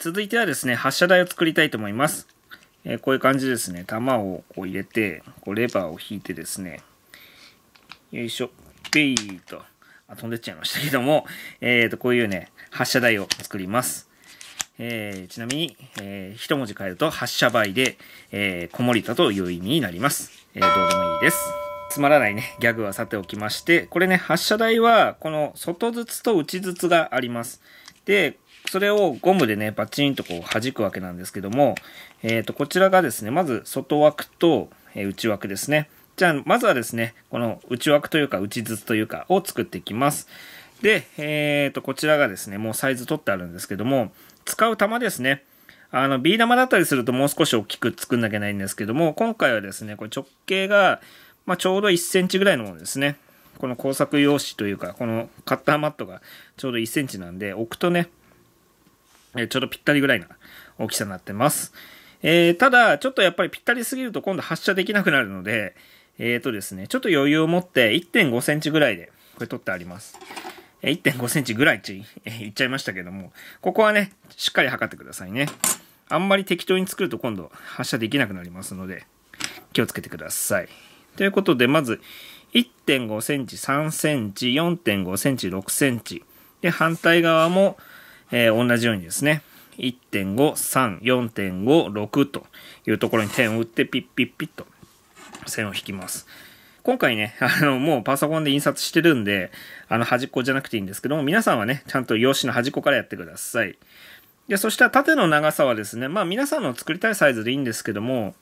続いてはですね、発射台を作りたいと思います。えー、こういう感じですね、弾をこう入れて、こうレバーを引いてですね、よいしょ、ペイーと、あ、飛んでっちゃいましたけども、えっ、ー、と、こういうね、発射台を作ります。えー、ちなみに、えー、一文字変えると発射倍で、えー、もりたという意味になります。えー、どうでもいいです。つまらないね、ギャグはさておきまして、これね、発射台は、この外筒と内筒があります。で、それをゴムでね、バチンとこう弾くわけなんですけども、えー、と、こちらがですね、まず外枠と内枠ですね。じゃあ、まずはですね、この内枠というか内筒というかを作っていきます。で、えっ、ー、と、こちらがですね、もうサイズ取ってあるんですけども、使う玉ですね。あの、ビー玉だったりするともう少し大きく作んなきゃいけないんですけども、今回はですね、これ直径が、まあ、ちょうど1センチぐらいのものですね。この工作用紙というか、このカッターマットがちょうど1センチなんで、置くとね、えちょうどぴったりぐらいな大きさになってます。えー、ただ、ちょっとやっぱりぴったりすぎると今度発射できなくなるので、えっ、ー、とですね、ちょっと余裕を持って1.5センチぐらいで、これ取ってあります。1.5センチぐらいち、えー、いっちゃいましたけども、ここはね、しっかり測ってくださいね。あんまり適当に作ると今度発射できなくなりますので、気をつけてください。ということで、まず、1.5センチ、3センチ、4.5センチ、6センチ。で、反対側も、えー、同じようにですね、1.5、3、4.5、6というところに点を打ってピッピッピッと線を引きます。今回ね、あの、もうパソコンで印刷してるんで、あの、端っこじゃなくていいんですけども、皆さんはね、ちゃんと用紙の端っこからやってください。で、そしたら縦の長さはですね、まあ皆さんの作りたいサイズでいいんですけども、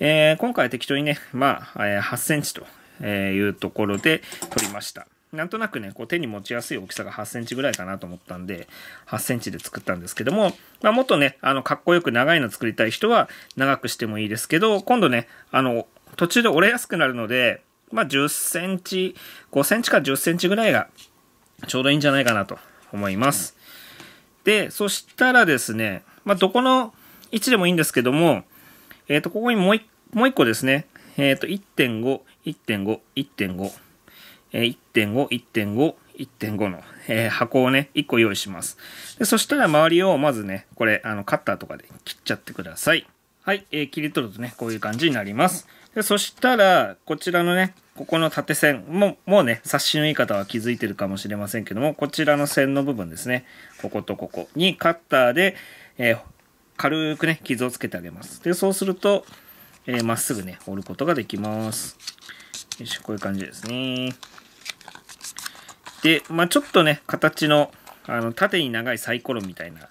えー、今回適当にね、まあ、え8センチというところで取りました。なんとなくね、こう手に持ちやすい大きさが8センチぐらいかなと思ったんで、8センチで作ったんですけども、まあ、もっとね、あの、かっこよく長いの作りたい人は長くしてもいいですけど、今度ね、あの、途中で折れやすくなるので、まあ、10センチ、5センチか10センチぐらいがちょうどいいんじゃないかなと思います。で、そしたらですね、まあ、どこの位置でもいいんですけども、えっ、ー、と、ここにもう一個ですね、えっ、ー、と、1.5、1.5、1.5、1.5、1.5、1.5の、えー、箱をね、1個用意します。でそしたら周りをまずね、これ、あの、カッターとかで切っちゃってください。はい、えー、切り取るとね、こういう感じになります。でそしたら、こちらのね、ここの縦線も、もうね、冊子のいい方は気づいてるかもしれませんけども、こちらの線の部分ですね、こことここにカッターで、えー、軽くね、傷をつけてあげます。で、そうすると、えまっすぐね、折ることができます。こういう感じですね。で、まあ、ちょっとね、形の、あの、縦に長いサイコロみたいな、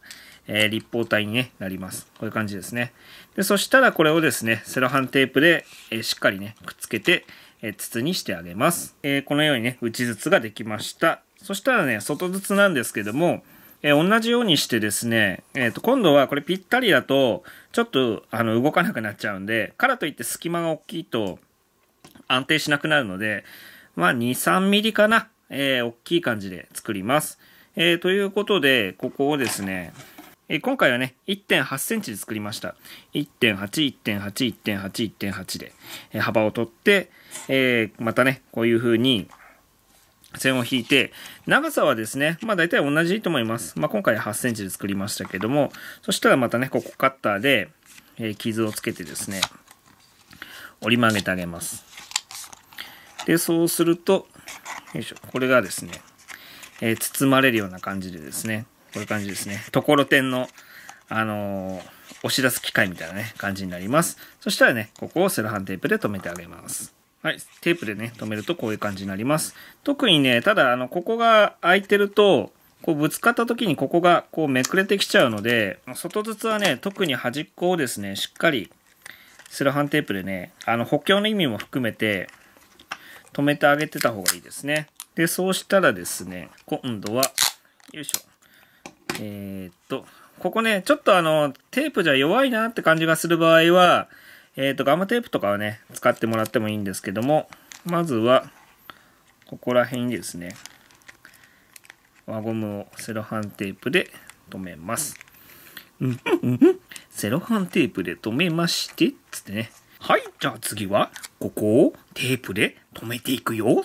えー、立方体に、ね、なります。こういう感じですね。で、そしたらこれをですね、セロハンテープで、えー、しっかりね、くっつけて、えー、筒にしてあげます。えこのようにね、内筒ができました。そしたらね、外筒なんですけども、え同じようにしてですね、えー、と今度はこれぴったりだと、ちょっとあの動かなくなっちゃうんで、からといって隙間が大きいと、安定しなくなるので、まあ、2、3ミリかな。えー、大きい感じで作ります。えー、ということで、ここをですね、え今回はね、1.8センチで作りました。1.8、1.8、1.8、1.8で、え幅を取って、えー、またね、こういう風に線を引いて、長さはですね、まあ大体同じと思います。まあ今回8センチで作りましたけども、そしたらまたね、ここカッターで、えー、傷をつけてですね、折り曲げてあげます。で、そうすると、よいしょ、これがですね、えー、包まれるような感じでですね、こういう感じですね、ところてんの、あのー、押し出す機械みたいなね、感じになります。そしたらね、ここをセロハンテープで留めてあげます。はい、テープでね、留めるとこういう感じになります。特にね、ただ、あの、ここが開いてると、こうぶつかった時にここがこうめくれてきちゃうので、外筒はね、特に端っこをですね、しっかりセロハンテープでね、あの補強の意味も含めて、止めてあげてた方がいいですね。で、そうしたらですね、今度は、よいしょ。えー、っと、ここね、ちょっとあの、テープじゃ弱いなって感じがする場合は、えー、っと、ガムテープとかはね、使ってもらってもいいんですけども、まずは、ここら辺にですね、輪ゴムをセロハンテープで留めます。セロハンテープで留めまして、つってね。はい、じゃあ次は、ここをテープで止めていくよ。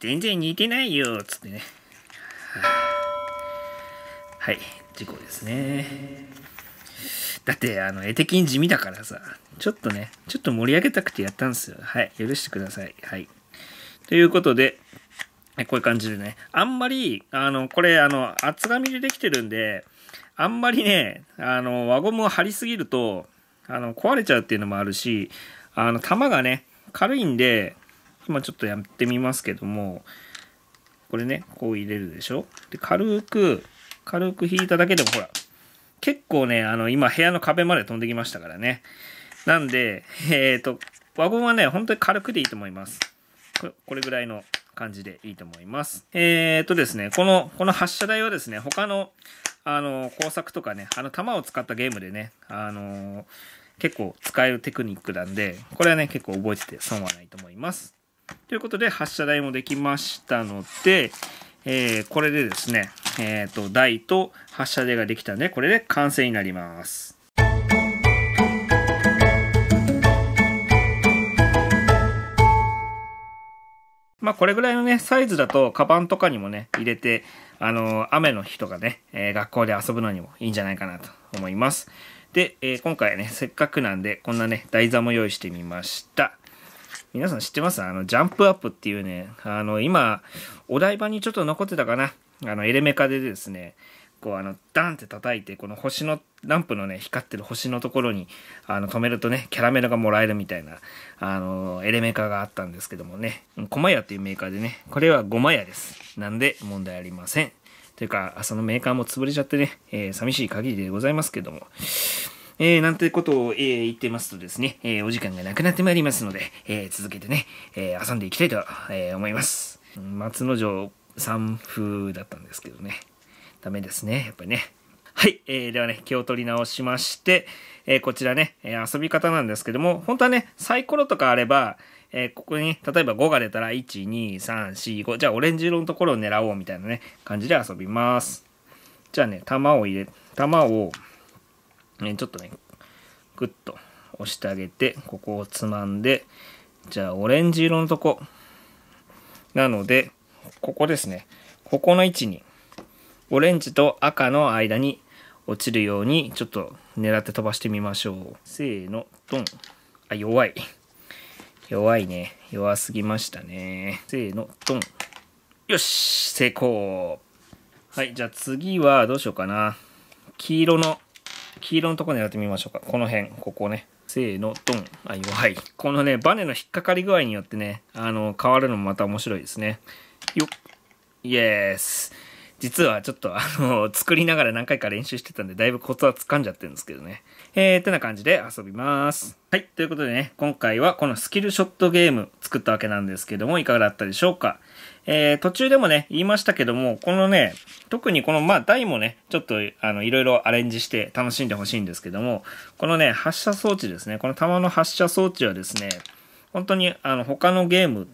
全然似てないよ。つってね。はい、事故ですね。だって、あの、絵的に地味だからさ、ちょっとね、ちょっと盛り上げたくてやったんですよ。はい、許してください。はい。ということで、こういう感じでね、あんまり、あの、これ、あの、厚紙でできてるんで、あんまりね、あの、輪ゴムを貼りすぎると、あの、壊れちゃうっていうのもあるし、あの、玉がね、軽いんで、今ちょっとやってみますけども、これね、こう入れるでしょで、軽く、軽く引いただけでもほら、結構ね、あの、今部屋の壁まで飛んできましたからね。なんで、えっ、ー、と、輪ゴムはね、本当に軽くでいいと思います。これぐらいの感じでいいと思います。えっ、ー、とですね、この、この発射台はですね、他の、あの、工作とかね、あの、弾を使ったゲームでね、あのー、結構使えるテクニックなんで、これはね、結構覚えてて損はないと思います。ということで、発射台もできましたので、えー、これでですね、えっ、ー、と、台と発射台ができたんで、これで完成になります。まあ、これぐらいのね、サイズだと、カバンとかにもね、入れて、あのー、雨の日とかね、えー、学校で遊ぶのにもいいんじゃないかなと思います。で、え今回ね、せっかくなんで、こんなね、台座も用意してみました。皆さん知ってますあの、ジャンプアップっていうね、あの、今、お台場にちょっと残ってたかな。あの、エレメカでですね、こう、あの、ダンって叩いて、この星の、ランプのね、光ってる星のところに、あの、止めるとね、キャラメルがもらえるみたいな、あの、エレメカがあったんですけどもね、コマヤっていうメーカーでね、これはゴマヤです。なんで、問題ありません。というか、そのメーカーも潰れちゃってね、えー、寂しい限りでございますけども。えー、なんてことを、えー、言ってますとですね、えー、お時間がなくなってまいりますので、え続けてね、え遊んでいきたいと、え思います。松之丞さん風だったんですけどね。ダメですね、やっぱりね。はい、えー、ではね、気を取り直しまして、えー、こちらね、えー、遊び方なんですけども、本当はね、サイコロとかあれば、えー、ここに、例えば5が出たら、1、2、3、4、5、じゃあオレンジ色のところを狙おうみたいなね、感じで遊びます。じゃあね、玉を入れ、玉を、ね、ちょっとね、グッと押してあげて、ここをつまんで、じゃあ、オレンジ色のとこ。なので、ここですね。ここの位置に、オレンジと赤の間に落ちるように、ちょっと狙って飛ばしてみましょう。せーの、ドン。あ、弱い。弱いね。弱すぎましたね。せーの、ドン。よし成功はい、じゃあ次はどうしようかな。黄色の黄色のとこ狙ってみましょうか。この辺、ここね。せーの、ドン。あ、弱い。このね、バネの引っかかり具合によってね、あの、変わるのもまた面白いですね。よっ。イエース。実はちょっとあの、作りながら何回か練習してたんで、だいぶコツは掴んじゃってるんですけどね。えー、ってな感じで遊びます。はい、ということでね、今回はこのスキルショットゲーム作ったわけなんですけども、いかがだったでしょうかえー、途中でもね、言いましたけども、このね、特にこの、まあ、台もね、ちょっと、あの、いろいろアレンジして楽しんでほしいんですけども、このね、発射装置ですね、この弾の発射装置はですね、本当に、あの、他のゲーム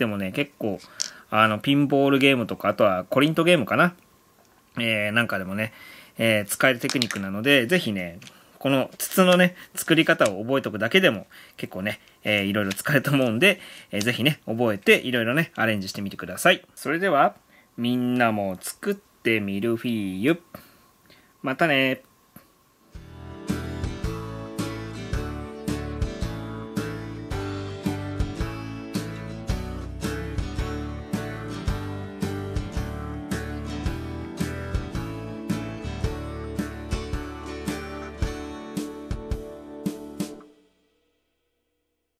ってもね、結構、あの、ピンボールゲームとか、あとはコリントゲームかなえー、なんかでもね、えー、使えるテクニックなので、ぜひね、この筒のね、作り方を覚えておくだけでも結構ね、えー、いろいろ使えると思うんで、えー、ぜひね、覚えていろいろね、アレンジしてみてください。それでは、みんなも作ってみるフィーユ。またね